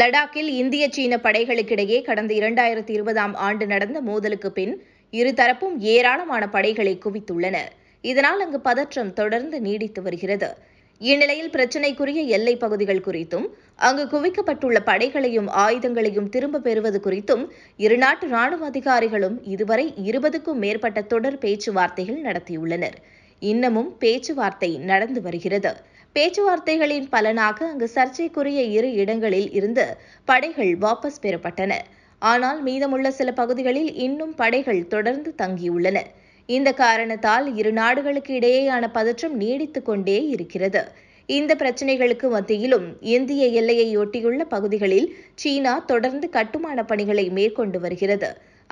லடாக்கில் இந்திய சீன படைகளுக்கிடையே கடந்த இரண்டாயிரத்தி இருபதாம் ஆண்டு நடந்த மோதலுக்கு பின் இருதரப்பும் ஏராளமான படைகளை குவித்துள்ளன இதனால் அங்கு பதற்றம் தொடர்ந்து நீடித்து வருகிறது இந்நிலையில் பிரச்சினைக்குரிய எல்லைப் பகுதிகள் குறித்தும் அங்கு குவிக்கப்பட்டுள்ள படைகளையும் ஆயுதங்களையும் திரும்ப பெறுவது குறித்தும் இருநாட்டு ராணுவ அதிகாரிகளும் இதுவரை இருபதுக்கும் மேற்பட்ட தொடர் பேச்சுவார்த்தைகள் நடத்தியுள்ளனர் இன்னமும் பேச்சுவார்த்தை நடந்து வருகிறது பேச்சுவார்த்தைகளின் பலனாக அங்கு சர்ச்சைக்குரிய இரு இடங்களில் இருந்து படைகள் வாபஸ் பெறப்பட்டன ஆனால் மீதமுள்ள சில பகுதிகளில் இன்னும் படைகள் தொடர்ந்து தங்கியுள்ளன இந்த காரணத்தால் இரு நாடுகளுக்கு இடையேயான பதற்றம் நீடித்துக் கொண்டே இருக்கிறது இந்த பிரச்சினைகளுக்கு மத்தியிலும் இந்திய எல்லையை ஒட்டியுள்ள பகுதிகளில் சீனா தொடர்ந்து கட்டுமான பணிகளை மேற்கொண்டு வருகிறது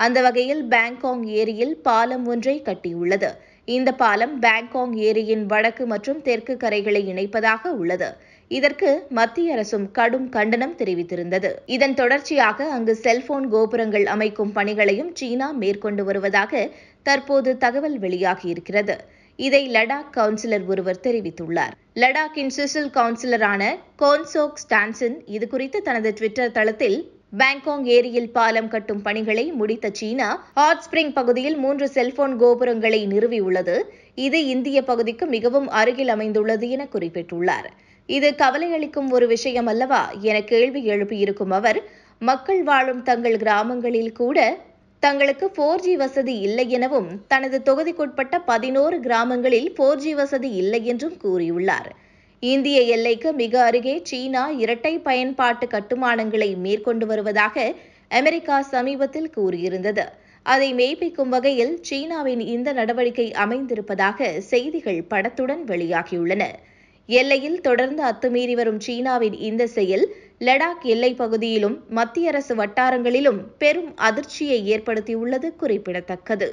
அந்த வகையில் பாங்காங் ஏரியில் பாலம் ஒன்றை கட்டியுள்ளது இந்த பாலம் பாங்காங் ஏரியின் வடக்கு மற்றும் தெற்கு கரைகளை இணைப்பதாக உள்ளது இதற்கு மத்திய அரசும் கடும் கண்டனம் தெரிவித்திருந்தது இதன் தொடர்ச்சியாக அங்கு செல்போன் கோபுரங்கள் அமைக்கும் பணிகளையும் சீனா மேற்கொண்டு வருவதாக தற்போது தகவல் வெளியாகியிருக்கிறது இதை லடாக் கவுன்சிலர் ஒருவர் தெரிவித்துள்ளார் லடாக்கின் சிசில் கவுன்சிலரான கோன்சோக் ஸ்டான்சன் இதுகுறித்து தனது ட்விட்டர் தளத்தில் பாங்காங் ஏரியில் பாலம் கட்டும் பணிகளை முடித்த சீனா ஹாட் ஸ்பிரிங் பகுதியில் மூன்று செல்போன் கோபுரங்களை நிறுவியுள்ளது இது இந்திய பகுதிக்கு மிகவும் அருகில் அமைந்துள்ளது என குறிப்பிட்டுள்ளார் இது கவலையளிக்கும் ஒரு விஷயம் அல்லவா என கேள்வி எழுப்பியிருக்கும் அவர் மக்கள் வாழும் தங்கள் கிராமங்களில் கூட தங்களுக்கு ஃபோர் ஜி வசதி இல்லை எனவும் தனது தொகுதிக்குட்பட்ட பதினோரு கிராமங்களில் ஃபோர் ஜி வசதி இல்லை என்றும் கூறியுள்ளார் இந்திய எல்லைக்கு மிக அருகே சீனா இரட்டை பயன்பாட்டு கட்டுமானங்களை மேற்கொண்டு வருவதாக அமெரிக்கா சமீபத்தில் கூறியிருந்தது அதை மெய்ப்பிக்கும் வகையில் சீனாவின் இந்த நடவடிக்கை அமைந்திருப்பதாக செய்திகள் படத்துடன் வெளியாகியுள்ளன எல்லையில் தொடர்ந்து அத்துமீறி வரும் சீனாவின் இந்த செயல் லடாக் எல்லைப் பகுதியிலும் மத்திய அரசு வட்டாரங்களிலும் பெரும் அதிர்ச்சியை ஏற்படுத்தியுள்ளது குறிப்பிடத்தக்கது